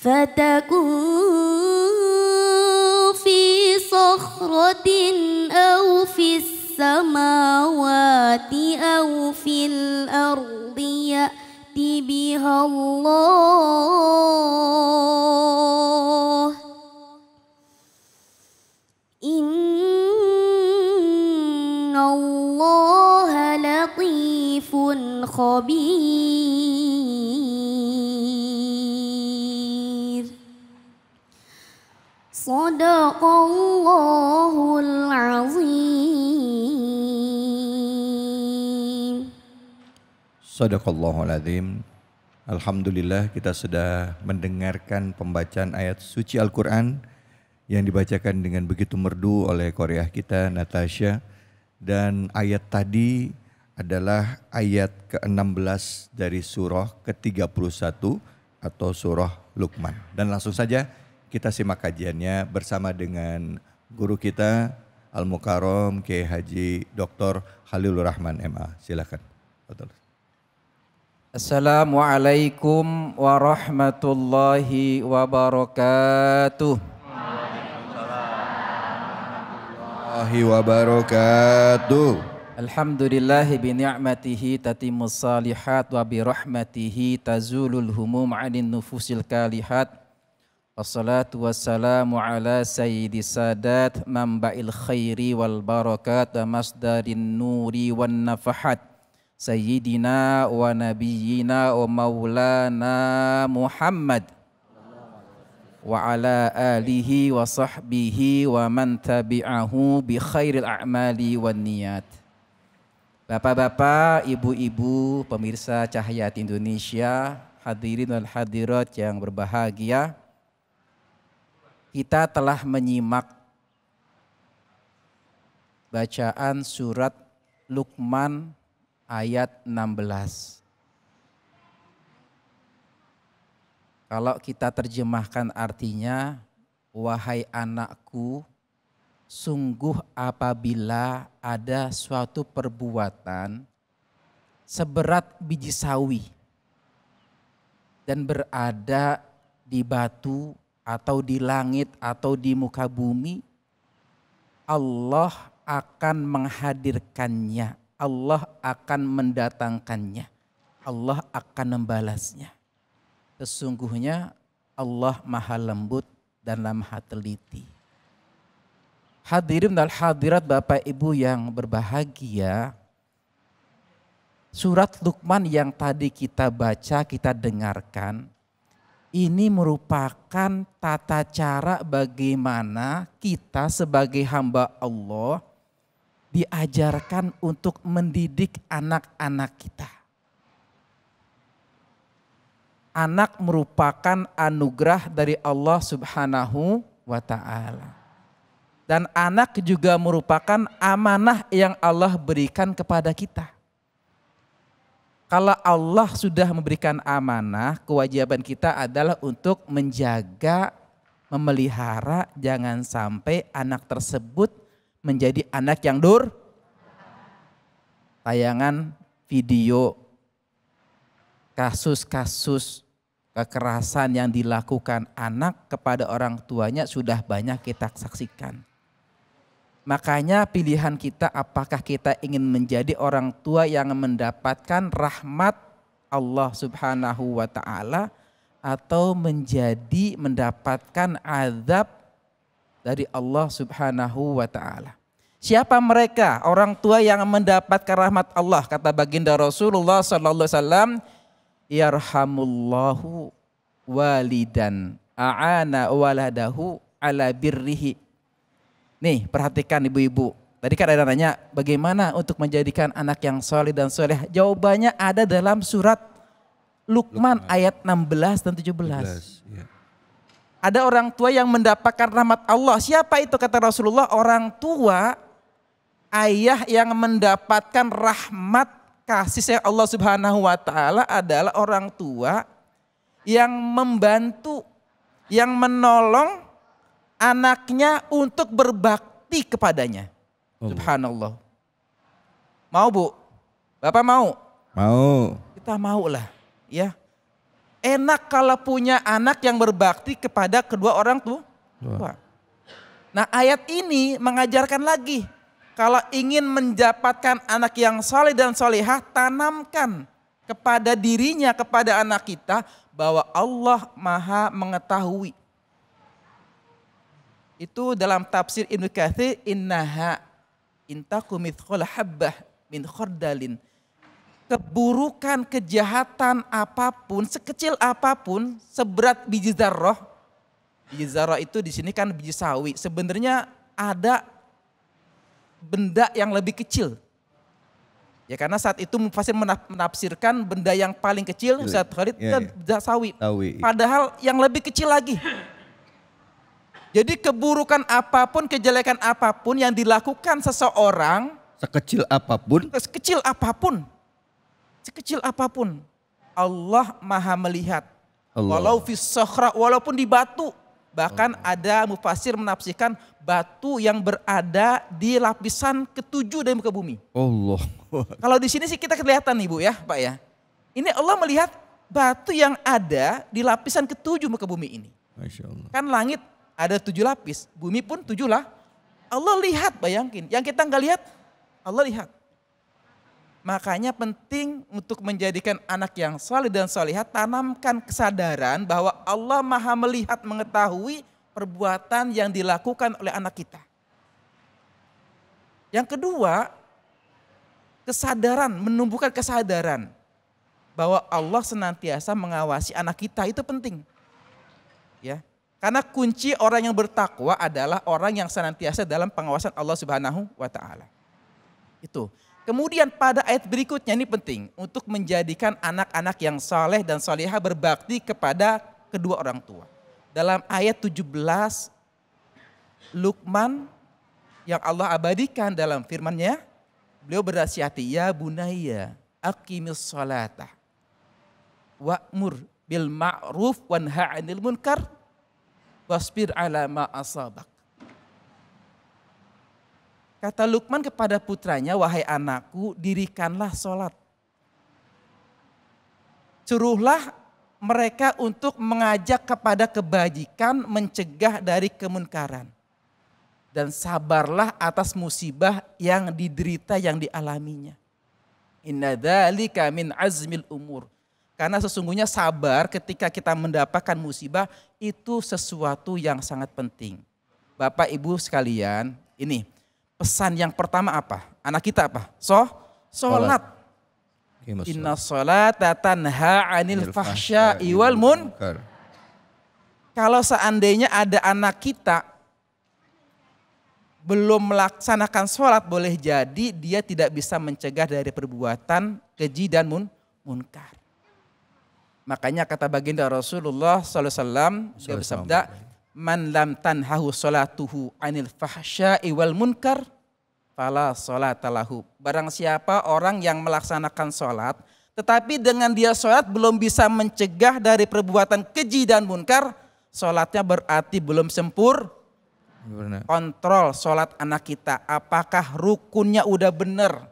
فتكون في صخرة أو في السماوات أو في الأرض يأتي بها الله إن الله لطيف خبير صدق Azim. العظيم صدق Alhamdulillah kita sudah mendengarkan pembacaan ayat suci Al-Quran yang dibacakan dengan begitu merdu oleh Korea kita Natasha dan ayat tadi adalah ayat ke-16 dari surah ke-31 atau surah Luqman dan langsung saja kita simak kajiannya bersama dengan guru kita Al Mukarom K Haji Dr. Halilur Rahman MA. Silakan. Assalamualaikum warahmatullahi wabarakatuh. warahmatullahi wabarakatuh. Alhamdulillahi bi ni'matihi tatimmus salihat wa bi rahmatihi tazulul humum 'anil nufusil kalihat Wassalatu wassalamu ala sayyidi sadat mamba'il khairi wal barakat wa masdarin nuri wan nafahat sayyidina wa nabiyyina wa maulana Muhammad wa ala alihi wa sahbihi wa man tabi'ahu bi khairil a'mali wan niyat Bapak-bapak, ibu-ibu, pemirsa Cahaya Indonesia, hadirin dan hadirat yang berbahagia, kita telah menyimak bacaan surat Luqman ayat 16. Kalau kita terjemahkan artinya, wahai anakku, sungguh apabila ada suatu perbuatan seberat biji sawi dan berada di batu atau di langit atau di muka bumi, Allah akan menghadirkannya, Allah akan mendatangkannya, Allah akan membalasnya. Sesungguhnya Allah maha lembut dan maha teliti. Hadirin dan hadirat Bapak Ibu yang berbahagia, surat Luqman yang tadi kita baca, kita dengarkan, ini merupakan tata cara bagaimana kita sebagai hamba Allah diajarkan untuk mendidik anak-anak kita. Anak merupakan anugerah dari Allah Subhanahu wa taala. Dan anak juga merupakan amanah yang Allah berikan kepada kita kalau Allah sudah memberikan amanah, kewajiban kita adalah untuk menjaga, memelihara, jangan sampai anak tersebut menjadi anak yang dur. Tayangan video kasus-kasus kekerasan yang dilakukan anak kepada orang tuanya sudah banyak kita saksikan. Makanya pilihan kita apakah kita ingin menjadi orang tua yang mendapatkan rahmat Allah Subhanahu wa taala atau menjadi mendapatkan azab dari Allah Subhanahu wa taala. Siapa mereka orang tua yang mendapatkan rahmat Allah kata baginda Rasulullah sallallahu alaihi wasallam yarhamullahu walidan a'ana waladahu ala birrihi Nih perhatikan ibu-ibu. Tadi kan ada nanya bagaimana untuk menjadikan anak yang soleh dan soleh. Jawabannya ada dalam surat Lukman, Lukman. ayat 16 dan 17. 17 ya. Ada orang tua yang mendapatkan rahmat Allah. Siapa itu kata Rasulullah? Orang tua ayah yang mendapatkan rahmat kasih sayang Allah Subhanahu wa taala adalah orang tua yang membantu, yang menolong anaknya untuk berbakti kepadanya. Oh. Subhanallah. Mau bu? Bapak mau? Mau. Kita mau lah ya. Enak kalau punya anak yang berbakti kepada kedua orang tua. Nah ayat ini mengajarkan lagi. Kalau ingin mendapatkan anak yang soleh dan solehah, tanamkan kepada dirinya, kepada anak kita bahwa Allah maha mengetahui itu dalam tafsir Ibnu Katsir innaha intaku mithqal habbah min khardalin keburukan kejahatan apapun sekecil apapun seberat biji zarroh biji zarroh itu di sini kan biji sawi sebenarnya ada benda yang lebih kecil ya karena saat itu mufasir menafsirkan benda yang paling kecil iya, saat Khalid ya, ya. sawi. sawi padahal yang lebih kecil lagi jadi keburukan apapun, kejelekan apapun yang dilakukan seseorang. Sekecil apapun. Sekecil apapun. Sekecil apapun. Allah maha melihat. Allah. Walau fisokhra, walaupun di batu. Bahkan Allah. ada mufasir menafsirkan batu yang berada di lapisan ketujuh dari muka bumi. Allah. Kalau di sini sih kita kelihatan nih bu ya Pak ya. Ini Allah melihat batu yang ada di lapisan ketujuh muka bumi ini. Masya Kan langit ada tujuh lapis, bumi pun tujuh lah. Allah lihat, bayangkin. Yang kita nggak lihat, Allah lihat. Makanya penting untuk menjadikan anak yang soleh dan salihat, tanamkan kesadaran bahwa Allah maha melihat, mengetahui perbuatan yang dilakukan oleh anak kita. Yang kedua, kesadaran, menumbuhkan kesadaran bahwa Allah senantiasa mengawasi anak kita itu penting. Ya. Karena kunci orang yang bertakwa adalah orang yang senantiasa dalam pengawasan Allah Subhanahu wa taala. Itu. Kemudian pada ayat berikutnya ini penting untuk menjadikan anak-anak yang saleh dan saleha berbakti kepada kedua orang tua. Dalam ayat 17 Lukman yang Allah abadikan dalam firman-Nya, beliau berasiati "Ya bunayya, aqimis salata wa'mur bil ma'ruf wanha 'anil munkar wasbir ala ma asabak. Kata Lukman kepada putranya, wahai anakku, dirikanlah sholat. Suruhlah mereka untuk mengajak kepada kebajikan, mencegah dari kemunkaran. Dan sabarlah atas musibah yang diderita, yang dialaminya. Inna dhalika min azmil umur. Karena sesungguhnya sabar ketika kita mendapatkan musibah itu sesuatu yang sangat penting. Bapak Ibu sekalian, ini pesan yang pertama apa? Anak kita apa? So, sholat. Inna sholat tanha anil fahsya iwal mun. Kalau seandainya ada anak kita belum melaksanakan sholat boleh jadi dia tidak bisa mencegah dari perbuatan keji dan mun, munkar. Makanya kata baginda Rasulullah SAW, dia bersabda, Man lam tanhahu solatuhu anil fahsya'i wal munkar, fala solatalahu. Barang siapa orang yang melaksanakan sholat, tetapi dengan dia sholat belum bisa mencegah dari perbuatan keji dan munkar, sholatnya berarti belum sempur. Benar. Kontrol sholat anak kita, apakah rukunnya udah benar?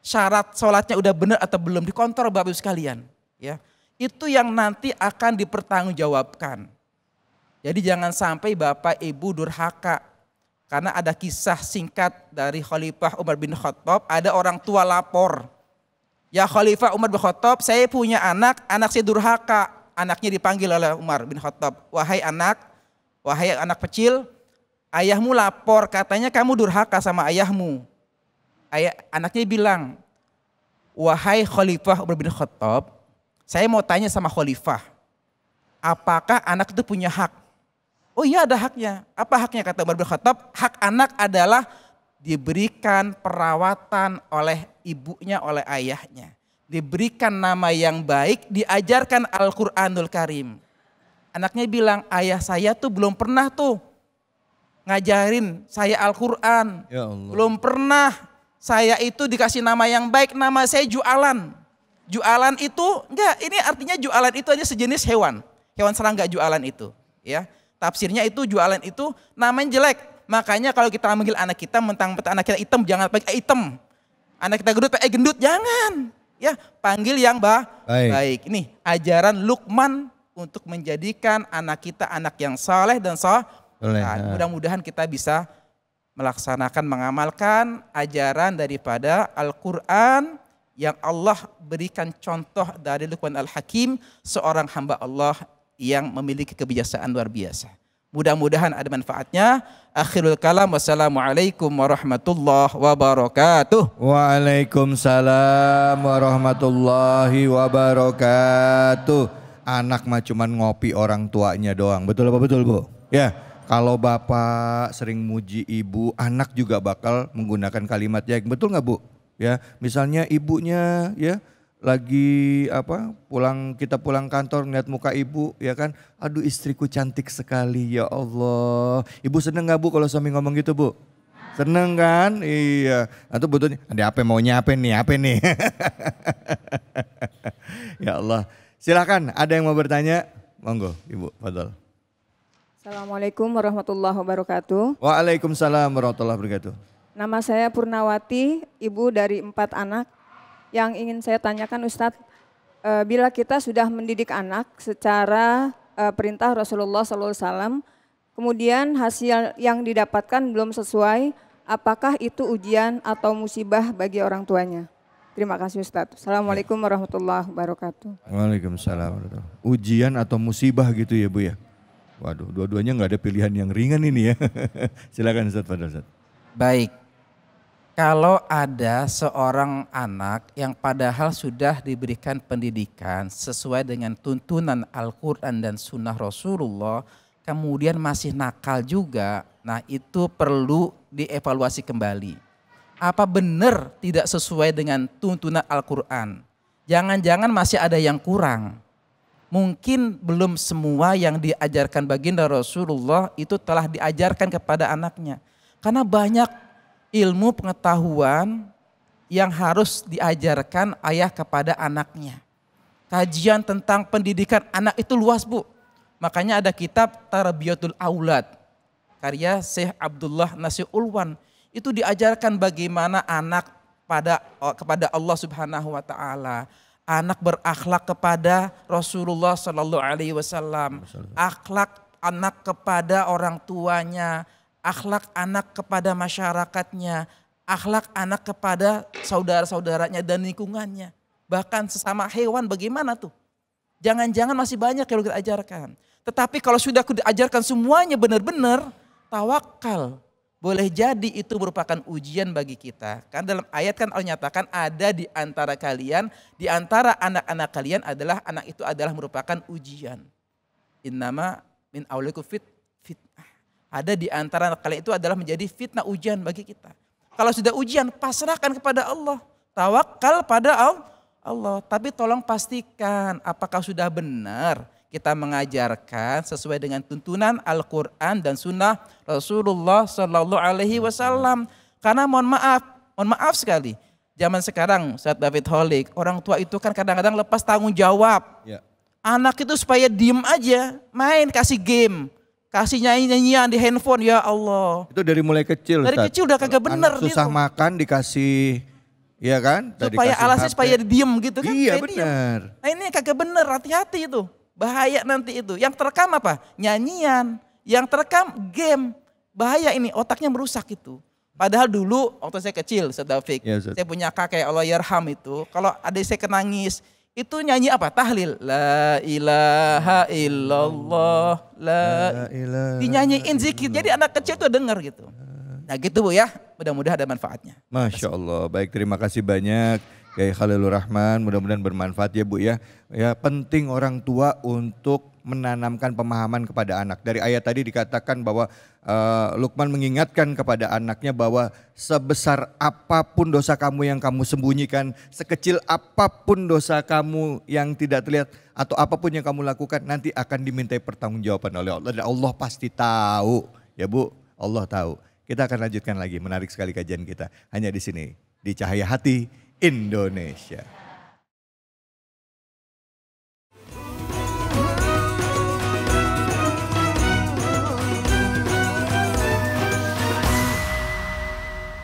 Syarat sholatnya udah benar atau belum? Dikontrol Bapak-Ibu sekalian. ya itu yang nanti akan dipertanggungjawabkan. Jadi jangan sampai Bapak Ibu durhaka. Karena ada kisah singkat dari Khalifah Umar bin Khattab, ada orang tua lapor. Ya Khalifah Umar bin Khattab, saya punya anak, anak saya durhaka. Anaknya dipanggil oleh Umar bin Khattab. Wahai anak, wahai anak kecil, ayahmu lapor katanya kamu durhaka sama ayahmu. Ayah, anaknya bilang, wahai Khalifah Umar bin Khattab, saya mau tanya sama khalifah, apakah anak itu punya hak? Oh iya ada haknya. Apa haknya kata Umar bin Khattab? Hak anak adalah diberikan perawatan oleh ibunya, oleh ayahnya. Diberikan nama yang baik, diajarkan Al-Quranul Karim. Anaknya bilang, ayah saya tuh belum pernah tuh ngajarin saya Al-Quran. Ya Belum pernah saya itu dikasih nama yang baik, nama saya jualan. Jualan itu enggak, ini artinya jualan itu hanya sejenis hewan. Hewan serangga jualan itu, ya. Tafsirnya itu jualan itu namanya jelek. Makanya kalau kita manggil anak kita mentang-mentang anak kita hitam jangan pakai hitam. Anak kita gendut pakai eh, gendut jangan. Ya, panggil yang bah baik. baik. Ini ajaran Lukman untuk menjadikan anak kita anak yang saleh dan nah, Mudah-mudahan kita bisa melaksanakan mengamalkan ajaran daripada Al-Qur'an yang Allah berikan contoh dari Luqman Al-Hakim, seorang hamba Allah yang memiliki kebijaksanaan luar biasa. Mudah-mudahan ada manfaatnya. Akhirul kalam. Wassalamualaikum warahmatullahi wabarakatuh. Waalaikumsalam warahmatullahi wabarakatuh. Anak mah cuma ngopi orang tuanya doang. Betul apa betul Bu? Ya. Kalau bapak sering muji ibu, anak juga bakal menggunakan kalimat yang betul nggak Bu? ya misalnya ibunya ya lagi apa pulang kita pulang kantor ngeliat muka ibu ya kan aduh istriku cantik sekali ya Allah ibu seneng nggak bu kalau suami ngomong gitu bu seneng kan iya atau nah, butuhnya ada apa maunya apa nih apa nih ya Allah Silakan. ada yang mau bertanya monggo ibu Fadol Assalamualaikum warahmatullahi wabarakatuh Waalaikumsalam warahmatullahi wabarakatuh Nama saya Purnawati, ibu dari empat anak. Yang ingin saya tanyakan Ustadz, e, bila kita sudah mendidik anak secara e, perintah Rasulullah SAW, kemudian hasil yang didapatkan belum sesuai, apakah itu ujian atau musibah bagi orang tuanya? Terima kasih Ustadz. Assalamualaikum warahmatullahi wabarakatuh. Waalaikumsalam. Ujian atau musibah gitu ya Bu ya? Waduh, dua-duanya nggak ada pilihan yang ringan ini ya. Silakan Ustadz pada Ustadz. Baik, kalau ada seorang anak yang padahal sudah diberikan pendidikan sesuai dengan tuntunan Al-Quran dan Sunnah Rasulullah, kemudian masih nakal juga, nah itu perlu dievaluasi kembali. Apa benar tidak sesuai dengan tuntunan Al-Quran? Jangan-jangan masih ada yang kurang. Mungkin belum semua yang diajarkan baginda Rasulullah itu telah diajarkan kepada anaknya. Karena banyak ilmu pengetahuan yang harus diajarkan ayah kepada anaknya. Kajian tentang pendidikan anak itu luas bu. Makanya ada kitab Tarbiyatul Aulad. Karya Syekh Abdullah Nasir Ulwan. Itu diajarkan bagaimana anak pada eh, kepada Allah Subhanahu wa taala. Anak berakhlak kepada Rasulullah Shallallahu alaihi wasallam. Akhlak anak kepada orang tuanya akhlak anak kepada masyarakatnya, akhlak anak kepada saudara-saudaranya dan lingkungannya. Bahkan sesama hewan bagaimana tuh? Jangan-jangan masih banyak yang kita ajarkan. Tetapi kalau sudah aku diajarkan semuanya benar-benar, tawakal. Boleh jadi itu merupakan ujian bagi kita. Kan dalam ayat kan Allah nyatakan ada di antara kalian, di antara anak-anak kalian adalah anak itu adalah merupakan ujian. Innama min aulikum fit fitnah ada di antara kalian itu adalah menjadi fitnah ujian bagi kita. Kalau sudah ujian, pasrahkan kepada Allah. Tawakal pada Allah. Tapi tolong pastikan apakah sudah benar kita mengajarkan sesuai dengan tuntunan Al-Quran dan Sunnah Rasulullah Sallallahu Alaihi Wasallam. Karena mohon maaf, mohon maaf sekali. Zaman sekarang, saat David Holik, orang tua itu kan kadang-kadang lepas tanggung jawab. Ya. Anak itu supaya diem aja, main kasih game kasih nyanyi nyanyian di handphone ya Allah. Itu dari mulai kecil. Dari Ustaz. kecil udah kagak bener. Anak susah gitu. makan dikasih ya kan? supaya alasnya supaya diem gitu kan? Iya benar. Nah ini kagak bener, hati-hati itu. Bahaya nanti itu. Yang terekam apa? Nyanyian. Yang terekam game. Bahaya ini, otaknya merusak itu. Padahal dulu waktu saya kecil, Ustaz Taufik, ya, saya punya kakek Allah yerham itu, kalau ada saya kenangis, itu nyanyi apa? Tahlil. La ilaha illallah. La, ilaha Dinyanyiin zikir. Jadi anak kecil tuh dengar gitu. Nah gitu Bu ya. Mudah-mudahan ada manfaatnya. Masya Allah. Baik terima kasih banyak. Kiai Khalilur Rahman. Mudah-mudahan bermanfaat ya Bu ya. Ya penting orang tua untuk menanamkan pemahaman kepada anak. Dari ayat tadi dikatakan bahwa uh, eh, Lukman mengingatkan kepada anaknya bahwa sebesar apapun dosa kamu yang kamu sembunyikan, sekecil apapun dosa kamu yang tidak terlihat atau apapun yang kamu lakukan nanti akan dimintai pertanggungjawaban oleh Allah dan Allah pasti tahu. Ya Bu, Allah tahu. Kita akan lanjutkan lagi menarik sekali kajian kita hanya di sini di Cahaya Hati Indonesia.